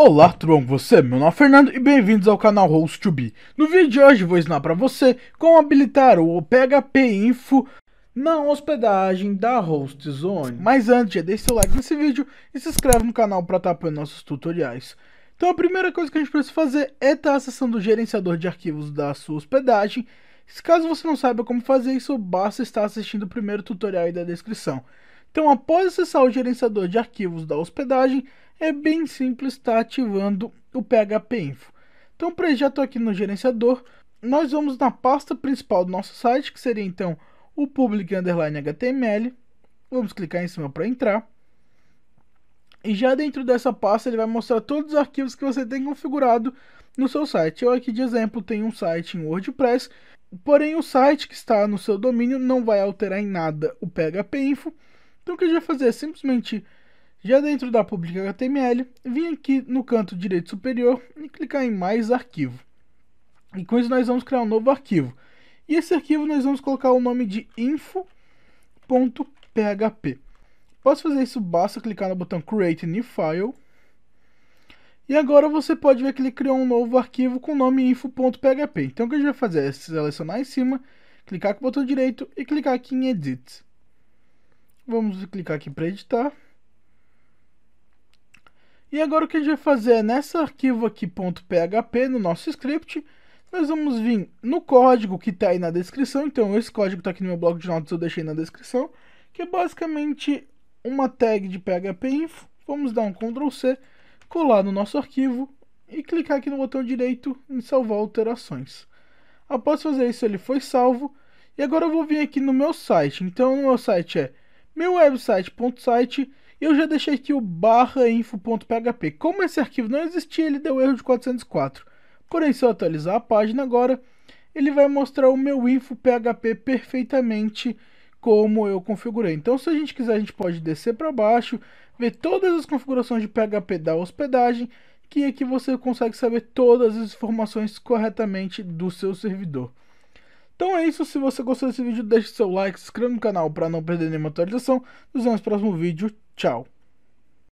Olá tudo bom com você? Meu nome é Fernando e bem-vindos ao canal Host to Be. No vídeo de hoje vou ensinar para você como habilitar o PHP Info na hospedagem da HostZone. Mas antes, já deixe seu like nesse vídeo e se inscreve no canal para estar apoiando nossos tutoriais. Então a primeira coisa que a gente precisa fazer é estar acessando o gerenciador de arquivos da sua hospedagem. Caso você não saiba como fazer isso, basta estar assistindo o primeiro tutorial aí da descrição. Então, após acessar o gerenciador de arquivos da hospedagem, é bem simples estar ativando o PHPinfo. Então, para já estou aqui no gerenciador, nós vamos na pasta principal do nosso site, que seria então o public underline html. Vamos clicar em cima para entrar. E já dentro dessa pasta ele vai mostrar todos os arquivos que você tem configurado no seu site. Eu aqui de exemplo tenho um site em WordPress, porém o site que está no seu domínio não vai alterar em nada o PHP Info. Então o que a gente vai fazer é simplesmente, já dentro da pública HTML, vir aqui no canto direito superior e clicar em mais arquivo. E com isso nós vamos criar um novo arquivo. E esse arquivo nós vamos colocar o nome de info.php. Posso fazer isso, basta clicar no botão Create New File. E agora você pode ver que ele criou um novo arquivo com o nome info.php. Então o que a gente vai fazer é selecionar em cima, clicar com o botão direito e clicar aqui em Edit. Vamos clicar aqui para editar. E agora o que a gente vai fazer é nessa arquivo aqui .php no nosso script, nós vamos vir no código que está aí na descrição, então esse código está aqui no meu bloco de notas, eu deixei na descrição, que é basicamente uma tag de php info, vamos dar um Ctrl C, colar no nosso arquivo e clicar aqui no botão direito em salvar alterações. Após fazer isso ele foi salvo, e agora eu vou vir aqui no meu site, então no meu site é meu website.site eu já deixei aqui o barra info.php. Como esse arquivo não existia, ele deu erro de 404. Porém, se eu atualizar a página agora, ele vai mostrar o meu info.php perfeitamente como eu configurei. Então, se a gente quiser, a gente pode descer para baixo, ver todas as configurações de PHP da hospedagem, que aqui é você consegue saber todas as informações corretamente do seu servidor. Então é isso, se você gostou desse vídeo, deixe seu like, se inscreva no canal para não perder nenhuma atualização. Nos vemos no próximo vídeo, tchau!